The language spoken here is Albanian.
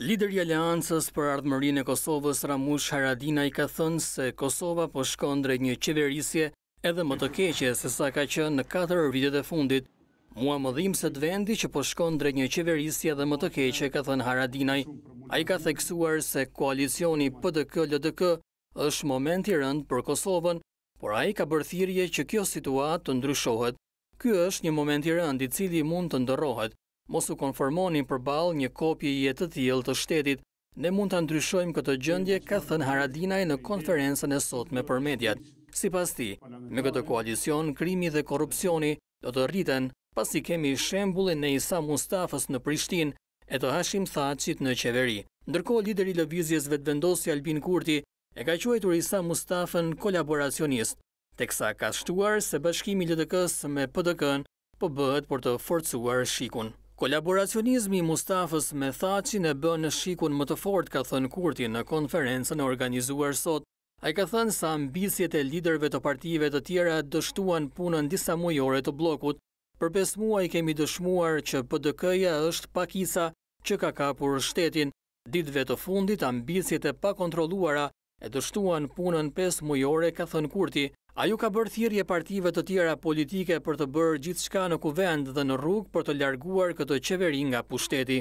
Lideri i Aleancës për Ardhmërinë e Kosovës Ramush Haradina i ka thënë se Kosova po shkon drejt një qeverisje edhe më të keqe se sa ka qenë në katër vitet e fundit. Mua më dhim se të vendi që po shkon drejt një qeverisje edhe më të keqe, ka thënë Haradinaj. A i ka theksuar se koalicioni PDK-LDK është moment i rënd për Kosovën, por a i ka bërthirje që kjo situatë të ndryshohet. Ky është një moment i rënd i cili mund të ndërrohet mos u konformonin për balë një kopje jetë tjilë të shtetit. Ne mund të ndryshojmë këtë gjëndje, ka thënë Haradinaj në konferensën e sot me përmedjat. Si pas ti, me këtë koalicion, krimi dhe korupcioni do të rriten, pasi kemi shembulin në Isa Mustafës në Prishtin, e të hashim thacit në qeveri. Ndërko, lideri lëvizjes vetëvendosi Albin Kurti e ka quajtur Isa Mustafën kolaboracionist, teksa ka shtuar se bashkimi lëdëkës me pëdëkën për po bëhet për të forcuar shikun. Kolaboracionizmi i Mustafës me Thaci e bën në shikun më të fort, ka thënë Kurti në konferencen organizuar sot. A i ka thënë sa ambisjet e liderve të partive të tjera dështuan punën disa mujore të blokut. Për pes muaj kemi dëshmuar që PDK-ja është pakisa që ka kapur shtetin. Ditve të fundit ambisjet e pakontroluara e dështuan punën pes mujore, ka thënë Kurti. A ju ka bërë thirje partive të tjera politike për të bërë gjithë shka në kuvend dhe në rrug për të larguar këtë qeveri nga pushteti.